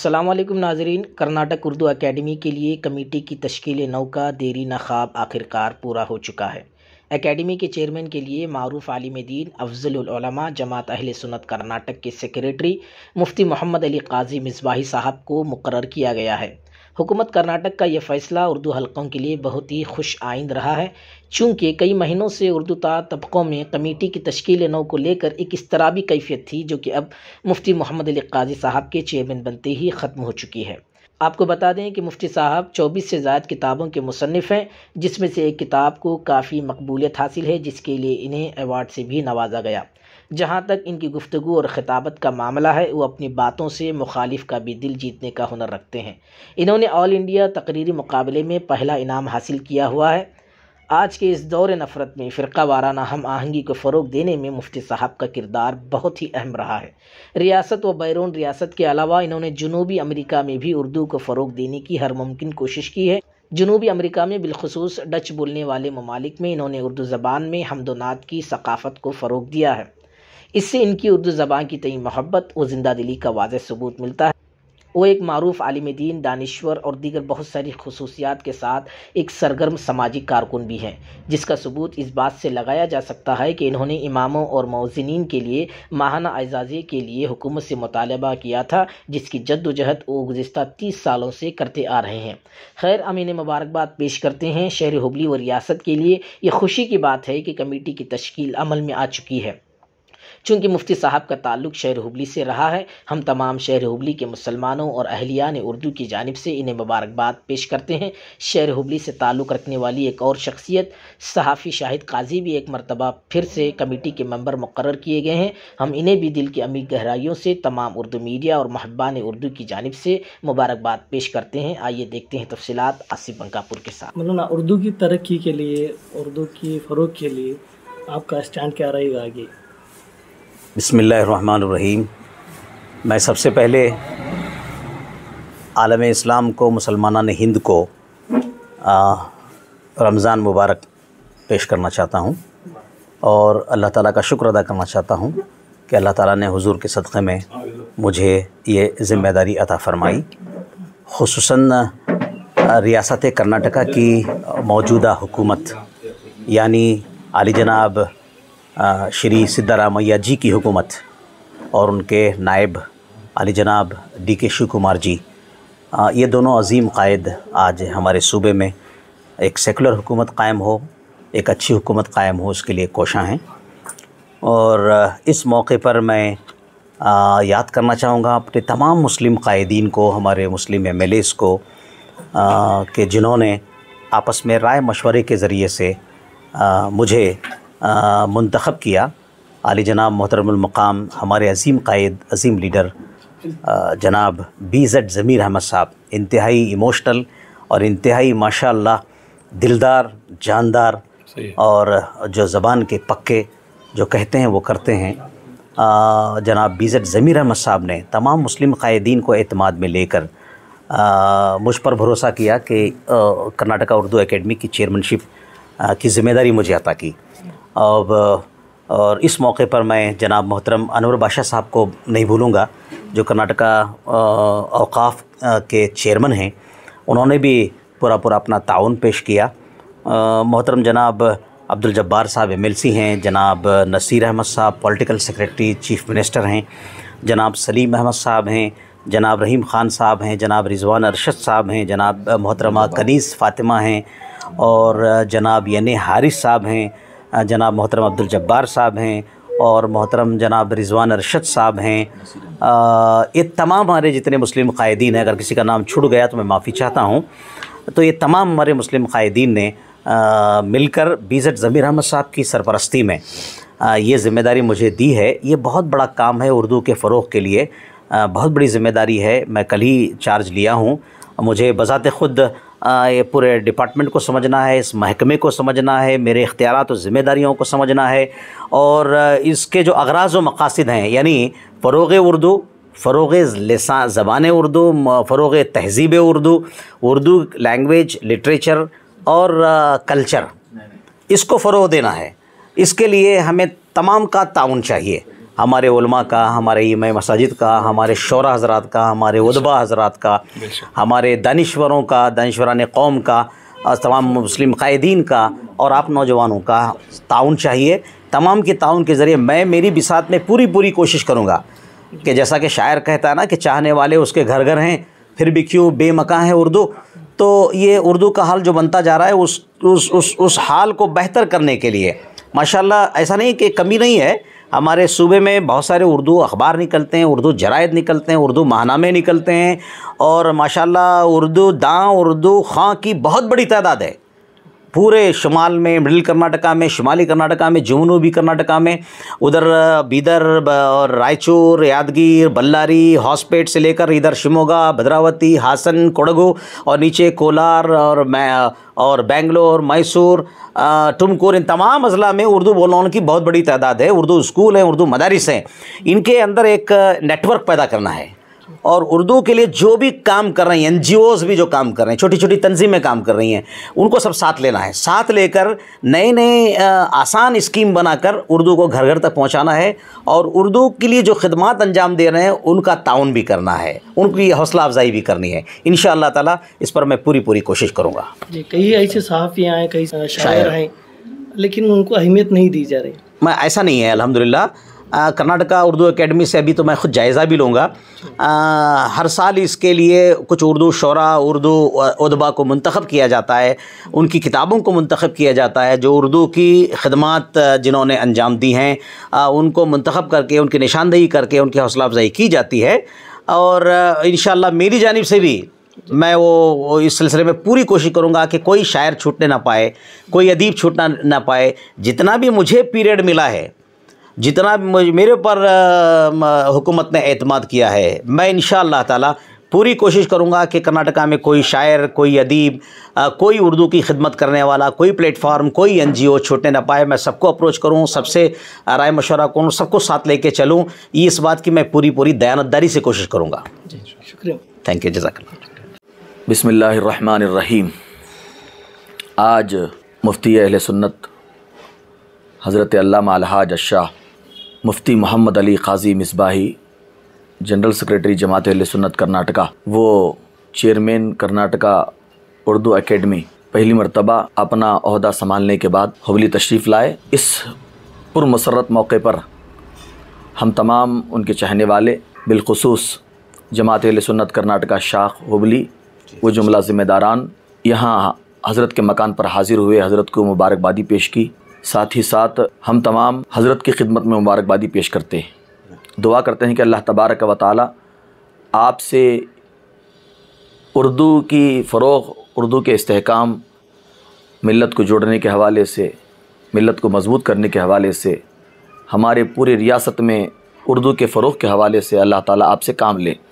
असलम नाजरीन कर्नाटक उर्दू अकेडमी के लिए कमेटी की तश्कील नौ का देरी नखाब आखिरकार पूरा हो चुका है एकेडमी के चेयरमैन के लिए मरूफ आलिम दीन अफजलमा जमात अहल सुनत कर्नाटक के सेक्रेटरी मुफ्ती मोहम्मद अली काजी मिसबाही साहब को मुकर किया गया है हुकूमत कर्नाटक का यह फैसला उर्दू हलकों के लिए बहुत ही खुश आइंद रहा है चूंकि कई महीनों से उर्दू तबक़ों में कमेटी की तश्कील नौ को लेकर एक इसतराबी कैफियत थी जो कि अब मुफ्ती मोहम्मद अली काजी साहब के चेयरमैन बनते ही ख़त्म हो चुकी है आपको बता दें कि मुफ्ती साहब 24 से ज़ायद किताबों के मुसनफ़ हैं जिसमें से एक किताब को काफ़ी मकबूलियत हासिल है जिसके लिए इन्हें अवार्ड से भी नवाजा गया जहाँ तक इनकी गुफ्तु और ख़िताबत का मामला है वो अपनी बातों से मुखालिफ का भी दिल जीतने का हुनर रखते हैं इन्होंने ऑल इंडिया तकरीरी मुकाबले में पहला इनाम हासिल किया हुआ है आज के इस दौर नफ़रत में फ़िरका वाराना हम आहंगी को फ़रोग देने में मुफ्ती साहब का किरदार बहुत ही अहम रहा है रियासत व बैरून रियासत के अलावा इन्होंने जनूबी अमरीका में भी उर्दू को फ़रोग देने की हर मुमकिन कोशिश की है जनूबी अमरीका में बिलखसूस डच बोलने वाले ममालिक में इन्होंने उर्दू ज़बान में हमदोनात की सकाफ़त को फ़रोग दिया है इससे इनकी उर्दू ज़बान की तई मोहब्बत और ज़िंदा दिली का वाज सबूत मिलता है वो एक मरूफ आलिम दीन दानश्वर और दीगर बहुत सारी खसूसियात के साथ एक सरगर्म सामाजिक कारकुन भी हैं जिसका सबूत इस बात से लगाया जा सकता है कि इन्होंने इमामों और मौजनिन के लिए माहाना एजाज़े के लिए हुकूमत से मुतालबा किया था जिसकी जद्दोजहद वो गुज्त तीस सालों से करते आ रहे हैं खैर अमीन मुबारकबाद पेश करते हैं शहर हुबली व रियासत के लिए यह खुशी की बात है कि कमेटी की तश्ील अमल में आ चुकी है चूंकि मुफ्ती साहब का ताल्लुक शहर हुबली से रहा है हम तमाम शहर हुबली के मुसलमानों और ने उर्दू की जानब से इन्हें मुबारकबाद पेश करते हैं शहर हुबली से ताल्लुक़ रखने वाली एक और शख्सियत सहाफ़ी शाहिद काजी भी एक मरतबा फिर से कमेटी के मंबर मुकर किए गए हैं हम इन्हें भी दिल की अमीर गहराइयों से तमाम उर्दू मीडिया और महबान उर्दू की जानब से मुबारकबाद पेश करते हैं आइए देखते हैं तफसीत आसिफ बंकापुर के साथ मौलाना उर्दू की तरक्की के लिए उर्दू की फ़रोग के लिए आपका स्टैंड क्या रहेगा आगे बसमीम मैं सबसे पहले आलम इस्लाम को मुसलमान हिंद को रमज़ान मुबारक पेश करना चाहता हूँ और अल्लाह ताला का शुक्र अदा करना चाहता हूँ कि अल्लाह ताला ने हुजूर के सदक़े में मुझे ये ज़िम्मेदारी अता फ़रमाई खूस रियासत कर्नाटका की मौजूदा हुकूमत यानी अली जनाब श्री सिद्धारामैया जी की हुकूमत और उनके नायब अली जनाब डी के शिव कुमार जी आ, ये दोनों अजीम कायद आज हमारे सूबे में एक सेकुलर हुकूमत कायम हो एक अच्छी हुकूमत कायम हो उसके लिए कोशा हैं और इस मौके पर मैं आ, याद करना चाहूँगा अपने तमाम मुस्लिम कायदीन को हमारे मुस्लिम एम एल को कि के जिन्होंने आपस में राय मशवरे के ज़रिए से आ, मुझे मंतखब किया आली जनाब मोहतरमक़ाम हमारे अजीम कायद अजीम लीडर जनाब बी जेड ज़मीर अहमद साहब इंतहाई इमोशनल और इंतहाई माशा दिलदार जानदार और जो ज़बान के पक्के जो कहते हैं वो करते हैं जनाब बी जेड ज़मीर अहमद साहब ने तमाम मुस्लिम क़ायदीन को अतमाद में लेकर मुझ पर भरोसा किया कि कर्नाटका उर्दू एकेडमी की चेयरमैनशिप की ज़िम्मेदारी मुझे अता की और और इस मौके पर मैं जनाब मोहतरम अनवर बादशाह साहब को नहीं भूलूँगा जो कर्नाटका अवकाफ़ के चेयरमैन हैं उन्होंने भी पूरा पूरा अपना ताउन पेश किया मोहतरम जनाब अब्दुल जब्बार साहब एम हैं जनाब नसीर अहमद साहब पॉलिटिकल सेक्रेटरी चीफ मिनिस्टर हैं जनाब सलीम अहमद साहब हैं जनाब रहीम ख़ान साहब हैं जनाब रिजवान अरशद साहब हैं जनाब मोहतरमा कनीस फ़ातिमा हैं और जनाब यन हारिस साहब हैं जनाब मोहतरम अब्दुल जब्बार साहब हैं और मोहतरम जनाब रिजवान अरशद साहब हैं ये तमाम हमारे जितने मुस्लिम क़ायदीन हैं अगर किसी का नाम छुट गया तो मैं माफ़ी चाहता हूँ तो ये तमाम हमारे मुस्लिम क़ायदीन ने आ, मिलकर बीजट ज़मीर अहमद साहब की सरपरस्ती में आ, ये ज़िम्मेदारी मुझे दी है ये बहुत बड़ा काम है उर्दू के फ़रोग के लिए आ, बहुत बड़ी ज़िम्मेदारी है मैं कल ही चार्ज लिया हूँ मुझे बज़ात ख़ुद ये पूरे डिपार्टमेंट को समझना है इस महकमे को समझना है मेरे इख्तियार और ज़िम्मेदारियों को समझना है और इसके जो अगराज व मकासद हैं यानी फ़रोग उर्दू फ़रोग लसा ज़बान उर्दू फ़रोग तहज़ीब उर्दू उर्दू लैंग्वेज लिटरेचर और कल्चर इसको फ़रोग देना है इसके लिए हमें तमाम का ताउन चाहिए हमारे उलमा का हमारे इम मसाजिद का हमारे शरा हजरात का हमारे उदबा हजरात का हमारे दानश्वरों का दानश्वरान कौम का और तमाम मुस्लिम क़ायदीन का और आप नौजवानों का ताउन चाहिए तमाम के ताउन के ज़रिए मैं मेरी बिसात में पूरी पूरी कोशिश करूँगा कि जैसा कि शायर कहता है ना कि चाहने वाले उसके घर घर हैं फिर भी क्यों बेमकान है उर्दू तो ये उर्दू का हाल जो बनता जा रहा है उस उस उस उस हाल को बेहतर करने के लिए माशाल्लाह ऐसा नहीं कि कमी नहीं है हमारे सूबे में बहुत सारे उर्दू अखबार निकलते हैं उर्दू जरायद निकलते हैं उर्दू माहनामे निकलते हैं और माशाल्लाह उर्दू दाँ उर्दू खां की बहुत बड़ी तादाद है पूरे शुमाल में मिडिल कर्नाटका में शुमाली कर्नाटका में जमुनूबी कर्नाटका में उधर बीदर और रायचूर यादगीर बल्लारी हॉस्पेट से लेकर इधर शिमोगा भद्रावती हासन कोडगु और नीचे कोलार और मैं और बेंगलोर मैसूर टुमकुर इन तमाम अजला में उर्दू बोलने वालों की बहुत बड़ी तादाद है उर्दू स्कूल हैं उर्दू मदारस हैं इनके अंदर एक नेटवर्क पैदा करना है और उर्दू के लिए जो भी काम कर रही हैं एन भी जो काम कर रहे हैं छोटी छोटी तंजीमें काम कर रही हैं उनको सब साथ लेना है साथ लेकर नए नए आसान स्कीम बनाकर उर्दू को घर घर तक पहुंचाना है और उर्दू के लिए जो खदमात अंजाम दे रहे हैं उनका ताउन भी करना है उनकी हौसला अफजाई भी करनी है इन ताला इस पर मैं पूरी पूरी कोशिश करूँगा कई ऐसे सहाफ़ियाँ हैं कई शायर हैं लेकिन उनको अहमियत नहीं दी जा रही मैं ऐसा नहीं है अलहमदिल्ला कर्नाटका उर्दू एकेडमी से अभी तो मैं ख़ुद जायज़ा भी लूँगा हर साल इसके लिए कुछ उर्दू शरा उर्दू उदबा को मंतखब किया जाता है उनकी किताबों को मंतखब किया जाता है जो उर्दू की खदमात जिन्होंने अंजाम दी हैं उनको मंतखब करके उनकी निशानदेही करके उनकी हौसला अफजाई की जाती है और इन मेरी जानब से भी मैं वो इस सिलसिले में पूरी कोशिश करूँगा कि कोई शायर छूटने ना पाए कोई अदीब छूटना ना पाए जितना भी मुझे पीरियड मिला है जितना मेरे ऊपर हुकूमत ने अतमाद किया है मैं इन ताला पूरी कोशिश करूँगा कि कर्नाटका में कोई शायर कोई अदीब कोई उर्दू की खिदमत करने वाला कोई प्लेटफार्म कोई एन जी ओ छोटे ना पाए मैं सबको अप्रोच करूँ सबसे राय मशवरा करूँ सबको साथ लेके चलूँ ये इस बात की मैं पूरी पूरी दयानतदारी से कोशिश करूँगा शुक्रिया थैंक यू जजाक बसमीम आज मुफ्ती अहल सुन्नत हज़रत अल्लाह अलहाज शाह मुफ्ती मोहम्मद अली काजी मिसबाही जनरल सेक्रेटरी जमात सुन्नत कर्नाटका वो चेयरमैन कर्नाटका उर्दू एकेडमी पहली मरतबा अपना अहदा संभालने के बाद हवली तशरीफ़ लाए इस पुरमसरत मौके पर हम तमाम उनके चाहने वाले बिलखसूस जमात सुन्नत कर्नाटका शाख हुबली वो जुमला ज़िम्मेदारान यहाँ हज़रत के मकान पर हाज़िर हुए हज़रत को मुबारकबादी पेश की साथ ही साथ हम तमाम हज़रत की खिदमत में मुबारकबादी पेश करते हैं दुआ करते हैं कि अल्लाह तबारक व ताली आपसे उर्दू की फ़रोग उर्दू के इसकाम मिलत को जोड़ने के हवाले से मिलत को मजबूत करने के हवाले से हमारे पूरे रियासत में उर्दू के फ़रोग के हवाले से अल्लाह ताली आपसे काम लें